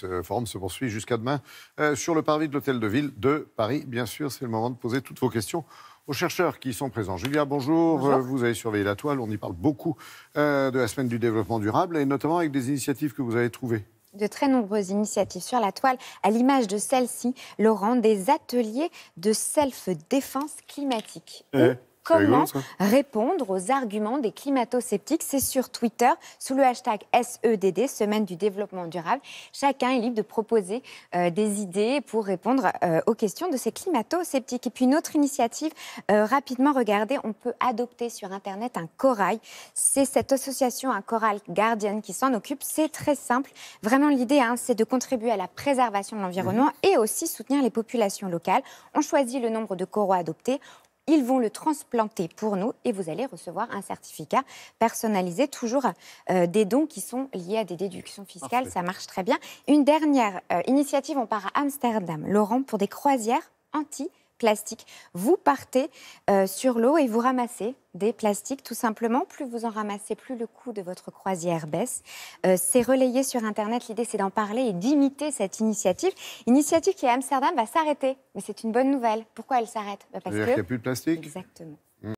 ce forum se poursuit jusqu'à demain euh, sur le parvis de l'Hôtel de Ville de Paris. Bien sûr, c'est le moment de poser toutes vos questions aux chercheurs qui sont présents. Julia, bonjour. Euh, vous avez surveillé la toile. On y parle beaucoup euh, de la semaine du développement durable et notamment avec des initiatives que vous avez trouvées de très nombreuses initiatives sur la toile, à l'image de celle-ci, Laurent, des ateliers de self-défense climatique. Eh, comment répondre aux arguments des climato-sceptiques. C'est sur Twitter, sous le hashtag SEDD, Semaine du développement durable. Chacun est libre de proposer euh, des idées pour répondre euh, aux questions de ces climato-sceptiques. Et puis une autre initiative, euh, rapidement, regardez, on peut adopter sur Internet un corail. C'est cette association, un coral guardian, qui s'en occupe. C'est très simple. Vraiment, l'idée, hein, c'est de contribuer à la préservation de l'environnement mhm. et aussi soutenir les populations locales. On choisit le nombre de coraux adoptés, ils vont le transplanter pour nous et vous allez recevoir un certificat personnalisé, toujours euh, des dons qui sont liés à des déductions fiscales. Ça marche très bien. Une dernière euh, initiative, on part à Amsterdam, Laurent, pour des croisières anti plastique. Vous partez euh, sur l'eau et vous ramassez des plastiques, tout simplement. Plus vous en ramassez, plus le coût de votre croisière baisse. Euh, c'est relayé sur Internet. L'idée, c'est d'en parler et d'imiter cette initiative. Initiative qui, à Amsterdam, va s'arrêter. Mais c'est une bonne nouvelle. Pourquoi elle s'arrête bah, Parce qu'il n'y a plus de plastique Exactement.